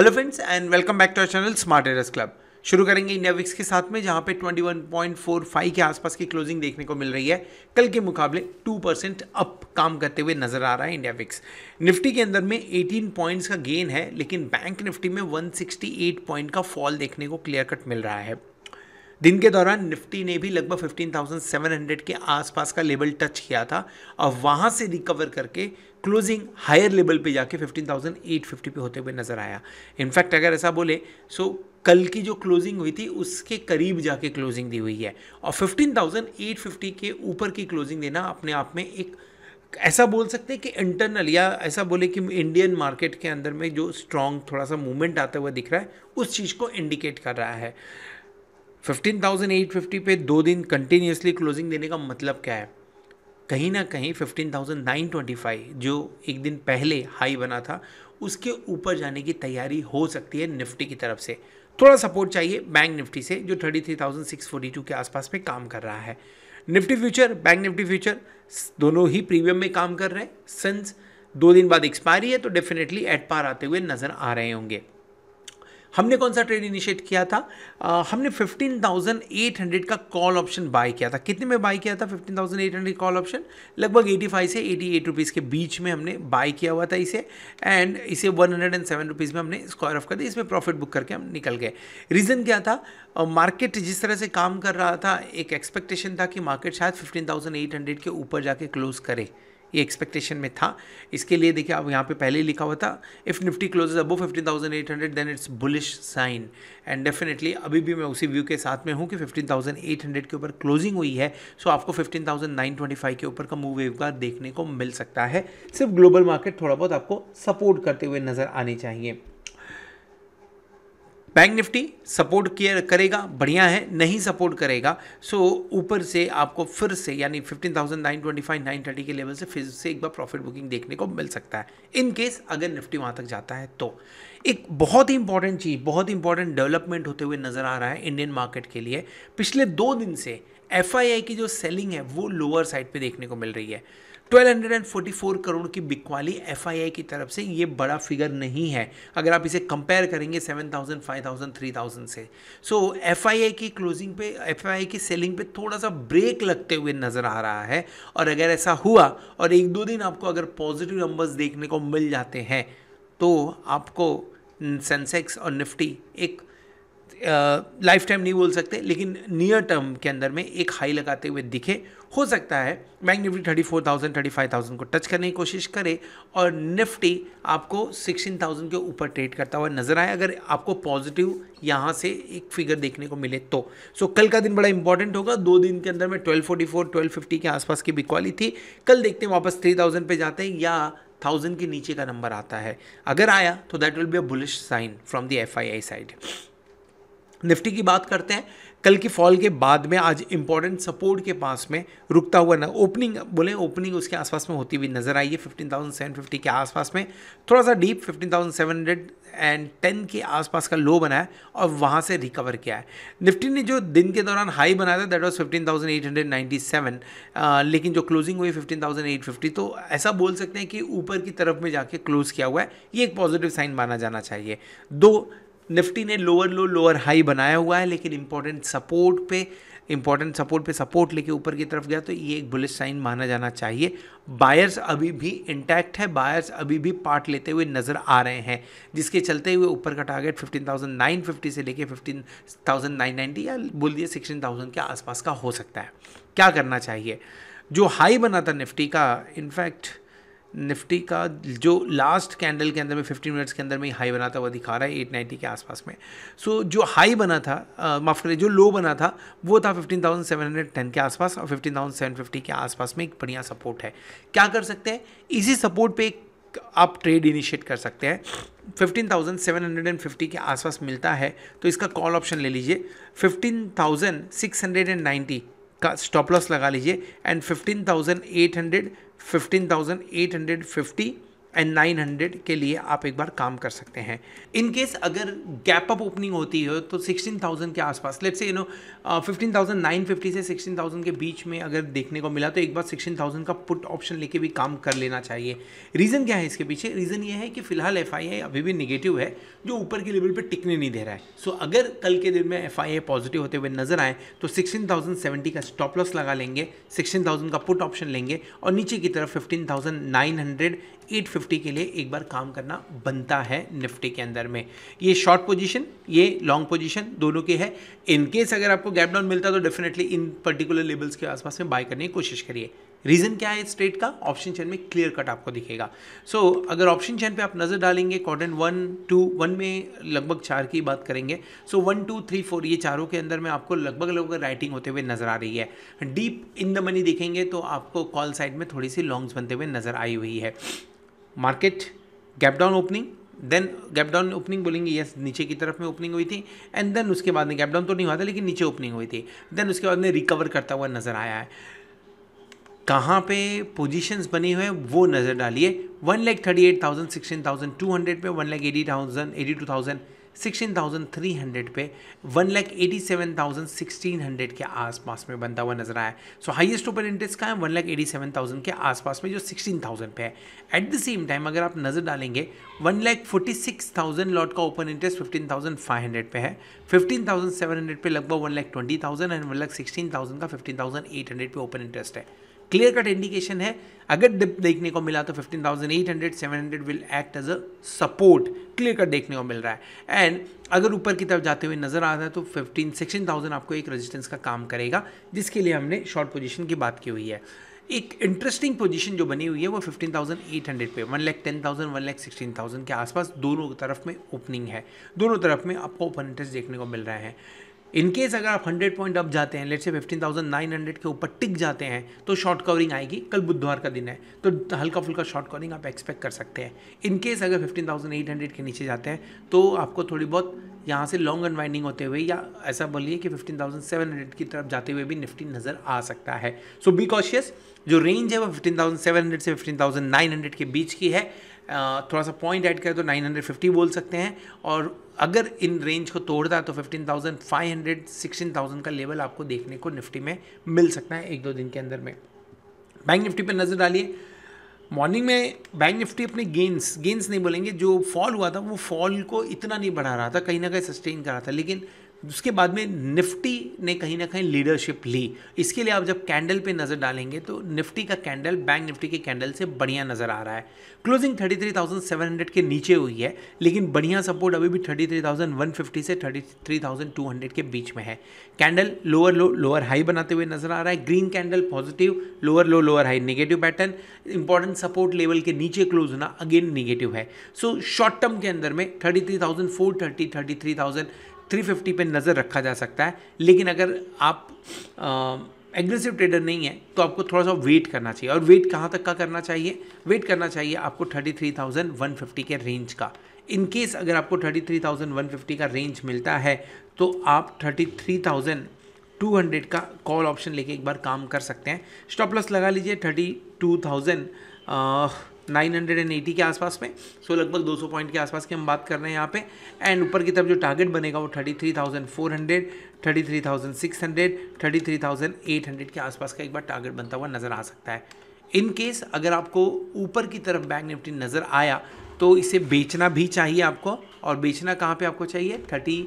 hello friends and welcome back to our channel smart ears club शुरू करेंगे India VIX के साथ में जहां पे 21.45 के आसपास की क्लोजिंग देखने को मिल रही है कल के मुकाबले 2 परसेंट अप काम करते हुए नजर आ रहा है इंडिया विक्स निफ्टी के अंदर में 18 पॉइंट्स का गेन है लेकिन बैंक निफ्टी में 168 पॉइंट का फॉल देखने को क्लियर कट मिल रहा है दिन के दौरान निफ्टी ने भी लगभग 15,700 के आसपास का लेवल टच किया था और वहाँ से रिकवर करके क्लोजिंग हायर लेवल पे जाके 15,850 पे होते हुए नज़र आया इनफैक्ट अगर ऐसा बोले सो कल की जो क्लोजिंग हुई थी उसके करीब जाके क्लोजिंग दी हुई है और 15,850 के ऊपर की क्लोजिंग देना अपने आप में एक ऐसा बोल सकते हैं कि इंटरनल या ऐसा बोले कि इंडियन मार्केट के अंदर में जो स्ट्रॉन्ग थोड़ा सा मूवमेंट आता हुआ दिख रहा है उस चीज़ को इंडिकेट कर रहा है फिफ्टीन थाउजेंड एट फिफ्टी पे दो दिन कंटिन्यूसली क्लोजिंग देने का मतलब क्या है कहीं ना कहीं fifteen thousand nine twenty five जो एक दिन पहले हाई बना था उसके ऊपर जाने की तैयारी हो सकती है निफ्टी की तरफ से थोड़ा सपोर्ट चाहिए बैंक निफ्टी से जो thirty three thousand six forty two के आसपास पे काम कर रहा है nifty future bank nifty future दोनों ही प्रीमियम में काम कर रहे हैं सिंस दो दिन बाद एक्सपायरी है तो डेफिनेटली एट पार आते हुए नज़र आ रहे होंगे हमने कौन सा ट्रेड इनिशिएट किया था आ, हमने 15,800 का कॉल ऑप्शन बाय किया था कितने में बाय किया था 15,800 कॉल ऑप्शन लगभग 85 से 88 एट के बीच में हमने बाय किया हुआ था इसे एंड इसे 107 हंड्रेड में हमने स्क्वायर ऑफ कर दिया इसमें प्रॉफिट बुक करके हम निकल गए रीज़न क्या था मार्केट जिस तरह से काम कर रहा था एक एक्सपेक्टेशन था कि मार्केट शायद फिफ्टीन के ऊपर जाके क्लोज करे ये एक्सपेक्टेशन में था इसके लिए देखिए अब यहाँ पे पहले लिखा हुआ था if nifty closes above fifteen thousand eight hundred then it's bullish sign and definitely अभी भी मैं उसी व्यू के साथ में हूँ कि फिफ्टीन थाउजेंड एट हंड्रेड के ऊपर क्लोजिंग हुई है सो so आपको fifteen thousand nine twenty five के ऊपर का मूव वेव का देखने को मिल सकता है सिर्फ ग्लोबल मार्केट थोड़ा बहुत आपको सपोर्ट करते हुए नज़र आने चाहिए बैंक निफ्टी सपोर्ट किया करेगा बढ़िया है नहीं सपोर्ट करेगा सो ऊपर से आपको फिर से यानी 15,925 930 के लेवल से फिर से एक बार प्रॉफिट बुकिंग देखने को मिल सकता है इन केस अगर निफ्टी वहाँ तक जाता है तो एक बहुत ही इंपॉर्टेंट चीज़ बहुत ही इंपॉर्टेंट डेवलपमेंट होते हुए नज़र आ रहा है इंडियन मार्केट के लिए पिछले दो दिन से एफ की जो सेलिंग है वो लोअर साइड पे देखने को मिल रही है 1244 करोड़ की बिकवाली एफ की तरफ से ये बड़ा फिगर नहीं है अगर आप इसे कंपेयर करेंगे 7000, 5000, 3000 से सो so, एफ की क्लोजिंग पे एफ की सेलिंग पे थोड़ा सा ब्रेक लगते हुए नज़र आ रहा है और अगर ऐसा हुआ और एक दो दिन आपको अगर पॉजिटिव नंबर्स देखने को मिल जाते हैं तो आपको सेंसेक्स और निफ्टी एक लाइफ टाइम नहीं बोल सकते लेकिन नियर टर्म के अंदर में एक हाई लगाते हुए दिखे हो सकता है bank nifty thirty four thousand thirty five thousand को टच करने की कोशिश करे और निफ्टी आपको सिक्सटीन थाउजेंड के ऊपर ट्रेड करता हुआ नजर आए अगर आपको पॉजिटिव यहाँ से एक फिगर देखने को मिले तो सो so, कल का दिन बड़ा इंपॉर्टेंट होगा दो दिन के अंदर में twelve forty four twelve fifty के आसपास की बिकवाली थी कल देखते हैं वापस थ्री थाउजेंड पर जाते हैं या थाउजेंड के नीचे का नंबर आता है अगर आया तो that will be a bullish sign from the F I I side nifty की बात करते हैं कल की फॉल के बाद में आज इंपॉर्टेंट सपोर्ट के पास में रुकता हुआ ना ओपनिंग बोले ओपनिंग उसके आसपास में होती हुई नजर आई है फिफ्टीन के आसपास में थोड़ा सा डीप फिफ्टीन एंड टेन के आसपास का लो बनाया और वहाँ से रिकवर किया है निफ्टी ने जो दिन के दौरान हाई बनाया था दैट वाज 15,897 लेकिन जो क्लोजिंग हुई 15,850 तो ऐसा बोल सकते हैं कि ऊपर की तरफ में जाके क्लोज किया हुआ है ये एक पॉजिटिव साइन माना जाना चाहिए दो निफ्टी ने लोअर लो लोअर हाई बनाया हुआ है लेकिन इम्पोर्टेंट सपोर्ट पे इंपॉर्टेंट सपोर्ट पे सपोर्ट लेके ऊपर की तरफ गया तो ये एक बुलिस साइन माना जाना चाहिए बायर्स अभी भी इंटैक्ट है बायर्स अभी भी पार्ट लेते हुए नज़र आ रहे हैं जिसके चलते हुए ऊपर का टारगेट 15,950 से लेके 15,990 या बोल दिए 16,000 के आसपास का हो सकता है क्या करना चाहिए जो हाई बना था निफ्टी का इनफैक्ट निफ्टी का जो लास्ट कैंडल के अंदर में 15 मिनट्स के अंदर में हाई बना था वो दिखा रहा है 890 के आसपास में सो so, जो हाई बना था माफ़ करें जो लो बना था वो था 15,710 के आसपास और 15,750 के आसपास में एक बढ़िया सपोर्ट है क्या कर सकते हैं इसी सपोर्ट पे एक आप ट्रेड इनिशिएट कर सकते हैं 15,750 के आसपास मिलता है तो इसका कॉल ऑप्शन ले लीजिए फिफ्टीन का स्टॉप लॉस लगा लीजिए and fifteen thousand eight hundred fifteen thousand eight hundred fifty and nine hundred के लिए आप एक बार काम कर सकते हैं इन केस अगर गैप अप ओपनिंग होती हो तो सिक्सटीन थाउजेंड के आसपास let uh, say you know fifteen thousand nine fifty से सिक्सटीन थाउजेंड के बीच में अगर देखने को मिला तो एक बार सिक्सटीन थाउजेंड का पुट ऑप्शन लेके भी काम कर लेना चाहिए रीज़न क्या है इसके पीछे रीज़न ये है कि फिलहाल एफ अभी भी निगेटिव है जो ऊपर के लेवल पर टिकने नहीं दे रहा है सो so, अगर कल के दिन में एफ पॉजिटिव होते हुए नजर आए तो सिक्सटीन का स्टॉप लॉस लगा लेंगे सिक्सटीन का पुट ऑप्शन लेंगे और नीचे की तरफ fifteen thousand nine hundred eight fifty के लिए एक बार काम करना बनता है निफ्टी के अंदर में ये शॉर्ट पोजीशन ये लॉन्ग पोजीशन दोनों के है इनकेस अगर आपको गैप डाउन मिलता है तो डेफिनेटली इन पर्टिकुलर लेवल्स के आसपास में बाय करने की कोशिश करिए रीज़न क्या है इस ट्रेड का ऑप्शन चैन में क्लियर कट आपको दिखेगा सो so, अगर ऑप्शन चैन पे आप नज़र डालेंगे कॉर्डन वन टू वन में लगभग चार की बात करेंगे so one two three four ये चारों के अंदर में आपको लगभग लगभग राइटिंग होते हुए नज़र आ रही है डीप इन द मनी देखेंगे तो आपको कॉल साइड में थोड़ी सी लॉन्ग्स बनते हुए नज़र आई हुई है market gap down opening then gap down opening बोलेंगे यस नीचे की तरफ में ओपनिंग हुई थी एंड देन उसके बाद में गैप डाउन तो नहीं हुआ था लेकिन नीचे ओपनिंग हुई थी देन उसके बाद में रिकवर करता हुआ नज़र आया है कहाँ पे पोजीशंस बने हुए हैं वो नज़र डालिए one lakh thirty eight thousand sixteen thousand two hundred पे one lakh eighty thousand eighty two thousand 16,300 पे one lakh eighty seven thousand sixteen hundred के आसपास में बनता हुआ नजर आया सो हाईएस्ट ओपन इंटरेस्ट का है one lakh eighty seven thousand के आसपास में जो सिक्सटीन थाउजेंड पे है एट द सेम टाइम अगर आप नजर डालेंगे one lakh forty six thousand lot का open interest fifteen thousand five hundred पे है फिफ्टीन थाउजेंड सेवन हंड्रेड पे लगभग one lakh twenty thousand and one lakh sixteen thousand का फिफ्टीन थाउजेंड एट हंड्रेड पे ओपन इंटरेस्ट है क्लियर कट इंडिकेशन है अगर डिप देखने को मिला तो 15,800 700 will act as a support clear cut देखने को मिल रहा है एंड अगर ऊपर की तरफ जाते हुए नजर आ रहा है तो 15 16,000 आपको एक रेजिस्टेंस का काम करेगा जिसके लिए हमने शॉर्ट पोजीशन की बात की हुई है एक इंटरेस्टिंग पोजीशन जो बनी हुई है वो 15,800 पे one lakh ten thousand one lakh sixteen thousand के आसपास दोनों तरफ में ओपनिंग है दोनों तरफ में आपको ओपन इंटरेस्ट देखने को मिल रहे हैं इनकेस अगर आप 100 पॉइंट अप जाते हैं लेट से 15,900 के ऊपर टिक जाते हैं तो शॉर्ट कवरिंग आएगी कल बुधवार का दिन है तो हल्का फुल्का शॉर्ट कवरिंग आप एक्सपेक्ट कर सकते हैं इनकेस अगर 15,800 के नीचे जाते हैं तो आपको थोड़ी बहुत यहाँ से लॉन्ग अनवाइंडिंग होते हुए या ऐसा बोलिए कि हंड्रेड की तरफ जाते हुए भी निफ्टी नज़र आ सकता है सो बी कॉशियस जो रेंज है वो हंड्रेड से हंड्रेड के बीच की है थोड़ा सा पॉइंट ऐड करें तो 950 बोल सकते हैं और अगर इन रेंज को तोड़ता है तो 15,500 16,000 का लेवल आपको देखने को निफ्टी में मिल सकता है एक दो दिन के अंदर में बैंक निफ्टी पर नज़र डालिए मॉर्निंग में बैंक निफ्टी अपने गेंस गेंस नहीं बोलेंगे जो फॉल हुआ था वो फॉल को इतना नहीं बढ़ा रहा था कहीं ना कहीं सस्टेन कर रहा था लेकिन उसके बाद में निफ्टी ने कहीं ना कहीं लीडरशिप ली इसके लिए आप जब कैंडल पे नज़र डालेंगे तो निफ्टी का कैंडल बैंक निफ्टी के कैंडल से बढ़िया नज़र आ रहा है क्लोजिंग 33,700 के नीचे हुई है लेकिन बढ़िया सपोर्ट अभी भी 33,150 से 33,200 के बीच में है candle lower low lower high बनाते हुए नज़र आ रहा है green candle positive lower low lower high negative pattern important support level के नीचे क्लोज होना अगेन निगेटिव है सो शॉर्ट टर्म के अंदर में thirty three thousand four thirty thirty three thousand 350 पे नज़र रखा जा सकता है लेकिन अगर आप एग्रेसिव ट्रेडर नहीं है तो आपको थोड़ा सा वेट करना चाहिए और वेट कहाँ तक का करना चाहिए वेट करना चाहिए आपको 33,150 के रेंज का इन केस अगर आपको 33,150 का रेंज मिलता है तो आप 33,200 का कॉल ऑप्शन लेके एक बार काम कर सकते हैं स्टॉप लॉस लगा लीजिए थाउजेंड 980 के आसपास में सो लगभग 200 पॉइंट के आसपास की हम बात कर रहे हैं यहाँ पे एंड ऊपर की तरफ जो टारगेट बनेगा वो 33,400 33,600 33,800 के आसपास का एक बार टारगेट बनता हुआ नज़र आ सकता है इन केस अगर आपको ऊपर की तरफ बैंक निफ्टी नज़र आया तो इसे बेचना भी चाहिए आपको और बेचना कहाँ पर आपको चाहिए थर्टी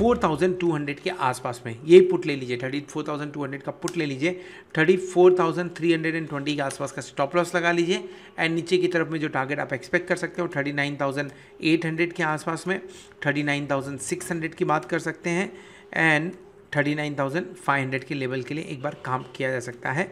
फोर टू हंड्रेड के आसपास में यही पुट ले लीजिए thirty four thousand two hundred का पुट ले लीजिए thirty four thousand three hundred and twenty के आसपास का स्टॉप लॉस लगा लीजिए एंड नीचे की तरफ में जो टारगेट आप एक्सपेक्ट कर सकते हो थर्टी नाइन थाउजेंड एट के आसपास में thirty nine thousand six hundred की बात कर सकते हैं and thirty nine thousand five hundred के लेवल के लिए एक बार काम किया जा सकता है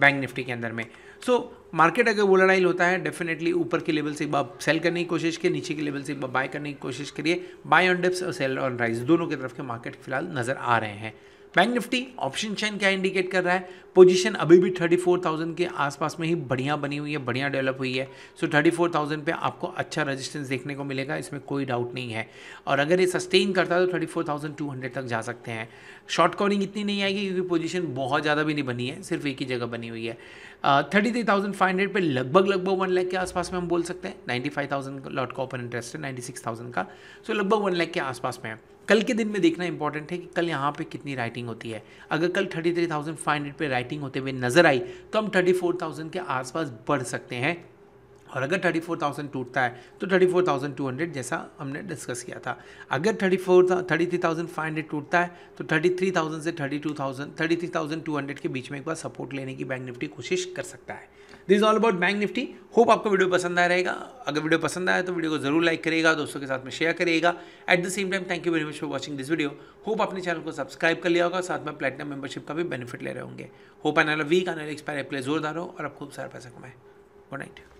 बैंक निफ्टी के अंदर में सो मार्केट अगर वोलाटाइल होता है डेफिनेटली ऊपर के लेवल से सेल करने की कोशिश करिए नीचे के लेवल से बाय करने की कोशिश करिए बाय ऑन डिप्स और सेल ऑन राइज दोनों की तरफ के मार्केट फिलहाल नज़र आ रहे हैं बैंक निफ्टी ऑप्शन चैन क्या इंडिकेट कर रहा है पोजीशन अभी भी 34,000 के आसपास में ही बढ़िया बनी हुई है बढ़िया डेवलप हुई है सो so 34,000 पे आपको अच्छा रेजिस्टेंस देखने को मिलेगा इसमें कोई डाउट नहीं है और अगर ये सस्टेन करता है तो 34,200 तक जा सकते हैं शॉर्ट कॉलिंग इतनी नहीं आएगी क्योंकि पोजीशन बहुत ज़्यादा भी नहीं बनी है सिर्फ एक ही जगह बनी हुई है thirty three thousand five hundred पर लगभग लगभग वन लैख के आसपास में हम बोल सकते हैं नाइन्टी फाइव थाउजेंड लॉट का ओपन इंटरेस्ट है नाइन्टी सिक्स थाउजेंड का सो so लगभग वन लैख के आसपास में है कल के दिन में देखना इंपॉर्टेंट है कि कल यहाँ पे कितनी राइटिंग होती है अगर कल thirty three thousand five hundred पर राइटिंग होते हुए नजर आई तो हम थर्टी फोर थाउजेंड के आसपास बढ़ सकते हैं और अगर 34,000 टूटता है तो 34,200 जैसा हमने डिस्कस किया था अगर 34 33,500 टूटता है तो 33,000 से 32,000 33,200 के बीच में एक बार सपोर्ट लेने की बैंक निफ्टी कोशिश कर सकता है this all about bank nifty hope आपको वीडियो पसंद आया रहेगा अगर वीडियो पसंद आया तो वीडियो को जरूर लाइक करेगा दोस्तों के साथ में शेयर करेगा at the same time thank you very much for watching this video hope अपने चैनल को सब्सक्राइब कर लिया होगा साथ में प्लेटनम मेंबरशिप का भी बेनिफिट ले रहे होंगे होप आने वाला वीक आने वाला एक्सपायर एप्ले जोरदार हो और आप खूब सारा पैसा कमाए गुड नाइट